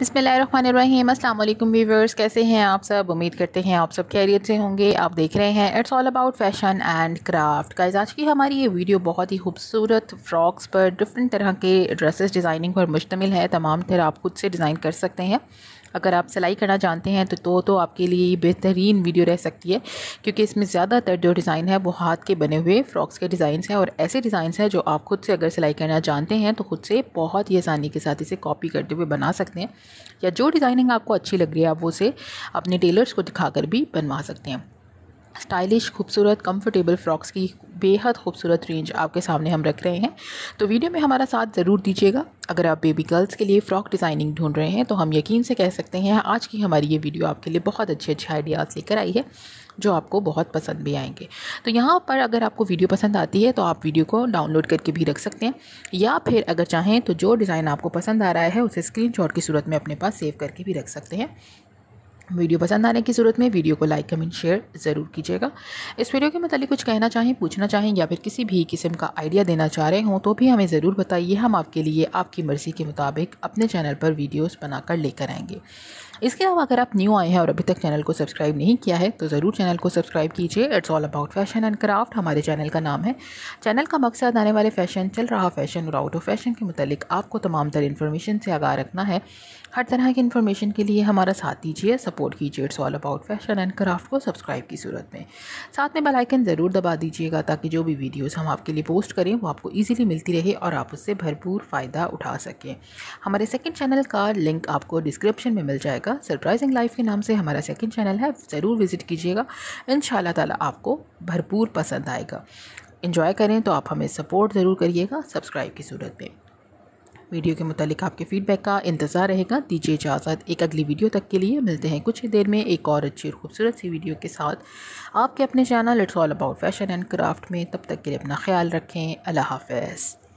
बिसमीम अल्लाम व्यूवर्स कैसे हैं आप सब उम्मीद करते हैं आप सब खैरियत से होंगे आप देख रहे हैं it's all about fashion and craft guys आज की हमारी ये वीडियो बहुत ही खूबसूरत फ्रॉक्स पर डिफरेंट तरह के ड्रेसेस डिज़ाइनिंग पर मुश्तमिल है तमाम तरह आप खुद से डिज़ाइन कर सकते हैं अगर आप सिलाई करना जानते हैं तो तो, तो आपके लिए ये बेहतरीन वीडियो रह सकती है क्योंकि इसमें ज़्यादातर जो डिज़ाइन है वो हाथ के बने हुए फ्रॉक्स के डिज़ाइन हैं और ऐसे डिज़ाइन हैं जो आप खुद से अगर सिलाई करना जानते हैं तो खुद से बहुत ही आसानी के साथ इसे कॉपी करते हुए बना सकते हैं या जो डिज़ाइनिंग आपको अच्छी लग रही है आप वो उसे अपने टेलर्स को दिखाकर भी बनवा सकते हैं स्टाइलिश खूबसूरत कंफर्टेबल फ्रॉक्स की बेहद खूबसूरत रेंज आपके सामने हम रख रहे हैं तो वीडियो में हमारा साथ ज़रूर दीजिएगा अगर आप बेबी गर्ल्स के लिए फ़्रॉक डिज़ाइनिंग ढूंढ रहे हैं तो हम यकीन से कह सकते हैं आज की हमारी ये वीडियो आपके लिए बहुत अच्छे अच्छे आइडियाज़ लेकर आई है जो आपको बहुत पसंद भी आएंगे तो यहाँ पर अगर आपको वीडियो पसंद आती है तो आप वीडियो को डाउनलोड करके भी रख सकते हैं या फिर अगर चाहें तो जो डिज़ाइन आपको पसंद आ रहा है उसे स्क्रीन की सूरत में अपने पास सेव करके भी रख सकते हैं वीडियो पसंद आने की सूरत में वीडियो को लाइक कमेंट शेयर ज़रूर कीजिएगा इस वीडियो के मतलब कुछ कहना चाहें पूछना चाहें या फिर किसी भी किस्म का आइडिया देना चाह रहे हों तो भी हमें ज़रूर बताइए हम आपके लिए आपकी मर्ज़ी के मुताबिक अपने चैनल पर वीडियोस बनाकर लेकर आएंगे इसके अलावा अगर आप न्यू आए हैं और अभी तक चैनल को सब्सक्राइब नहीं किया है तो ज़रूर चैनल को सब्सक्राइब कीजिए it's all about fashion and craft हमारे चैनल का नाम है चैनल का मकसद आने वाले फ़ैशन चल रहा फ़ैशन और आउट ऑफ फैशन के मतलब आपको तमाम तर इन्फॉर्मेशन से आगाह रखना है हर तरह की इन्फॉर्मेशन के लिए हमारा साथ दीजिए सपोर्ट कीजिए it's all about fashion and craft को सब्सक्राइब की सूरत में साथ में बेलाइकन ज़रूर दबा दीजिएगा ताकि जो भी वीडियोज़ हम आपके लिए पोस्ट करें वो आपको ईजिली मिलती रहे और आप उससे भरपूर फ़ायदा उठा सकें हमारे सेकेंड चैनल का लिंक आपको डिस्क्रिप्शन में मिल जाएगा का सरप्राइजिंग लाइफ के नाम से हमारा सेकंड चैनल है ज़रूर विज़िट कीजिएगा इन ताला आपको भरपूर पसंद आएगा इन्जॉय करें तो आप हमें सपोर्ट ज़रूर करिएगा सब्सक्राइब की सूरत में वीडियो के मुतालिक आपके फीडबैक का इंतज़ार रहेगा दीजिए इजाज़त एक अगली वीडियो तक के लिए मिलते हैं कुछ ही देर में एक और अच्छी और खूबसूरत सी वीडियो के साथ आपके अपने channel it's all about fashion and craft में तब तक के लिए अपना ख्याल रखें अल्लाह हाफ